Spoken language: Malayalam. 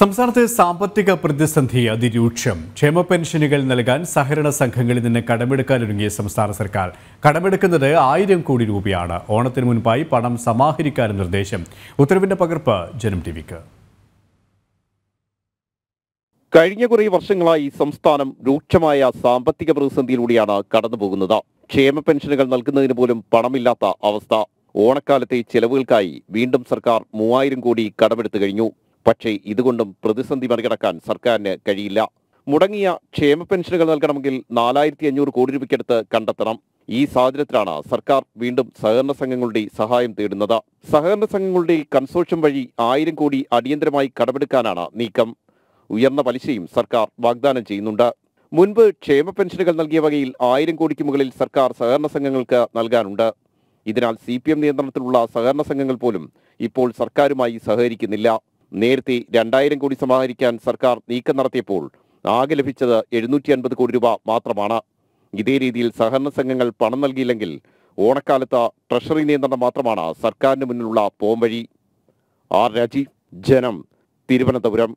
സംസ്ഥാനത്തെ സാമ്പത്തിക പ്രതിസന്ധി അതിരൂക്ഷം ക്ഷേമ പെൻഷനുകൾ നൽകാൻ സഹകരണ സംഘങ്ങളിൽ നിന്ന് കടമെടുക്കാനൊരുങ്ങിയ സംസ്ഥാന സർക്കാർ കടമെടുക്കുന്നത് ആയിരം കോടി രൂപയാണ് ഓണത്തിന് മുൻപായി പണം സമാഹരിക്കാൻ നിർദ്ദേശം ഉത്തരവിന്റെ പകർപ്പ് ജനം ടിവിക്ക് കഴിഞ്ഞ കുറേ വർഷങ്ങളായി സംസ്ഥാനം രൂക്ഷമായ സാമ്പത്തിക പ്രതിസന്ധിയിലൂടെയാണ് കടന്നുപോകുന്നത് ക്ഷേമ പെൻഷനുകൾ നൽകുന്നതിന് പോലും പണമില്ലാത്ത അവസ്ഥ ഓണക്കാലത്തെ ചെലവുകൾക്കായി വീണ്ടും സർക്കാർ മൂവായിരം കോടി കടമെടുത്തു കഴിഞ്ഞു പക്ഷേ ഇതുകൊണ്ടും പ്രതിസന്ധി മറികടക്കാൻ സർക്കാരിന് കഴിയില്ല മുടങ്ങിയ ക്ഷേമ പെൻഷനുകൾ നൽകണമെങ്കിൽ നാലായിരത്തി അഞ്ഞൂറ് കോടി രൂപയ്ക്കടുത്ത് കണ്ടെത്തണം ഈ സാഹചര്യത്തിലാണ് സർക്കാർ വീണ്ടും സഹകരണ സംഘങ്ങളുടെ സഹായം തേടുന്നത് സഹകരണ സംഘങ്ങളുടെ കൺസോർഷ്യം വഴി ആയിരം കോടി അടിയന്തരമായി കടമെടുക്കാനാണ് നീക്കം ഉയർന്ന പലിശയും സർക്കാർ വാഗ്ദാനം ചെയ്യുന്നുണ്ട് മുൻപ് ക്ഷേമ പെൻഷനുകൾ നൽകിയ വകയിൽ ആയിരം കോടിക്ക് മുകളിൽ സർക്കാർ സഹകരണ സംഘങ്ങൾക്ക് നൽകാനുണ്ട് ഇതിനാൽ സി പി എം നിയന്ത്രണത്തിലുള്ള സഹകരണ സംഘങ്ങൾ പോലും ഇപ്പോൾ സർക്കാരുമായി സഹകരിക്കുന്നില്ല നേരത്തെ രണ്ടായിരം കോടി സമാഹരിക്കാൻ സർക്കാർ നീക്കം നടത്തിയപ്പോൾ ആകെ ലഭിച്ചത് എഴുന്നൂറ്റി അൻപത് കോടി രൂപ മാത്രമാണ് ഇതേ രീതിയിൽ സഹകരണ സംഘങ്ങൾ പണം നൽകിയില്ലെങ്കിൽ ഓണക്കാലത്ത് ട്രഷറി നിയന്ത്രണം മാത്രമാണ് സർക്കാരിന് മുന്നിലുള്ള പോംവഴി ആർ രാജീവ് ജനം തിരുവനന്തപുരം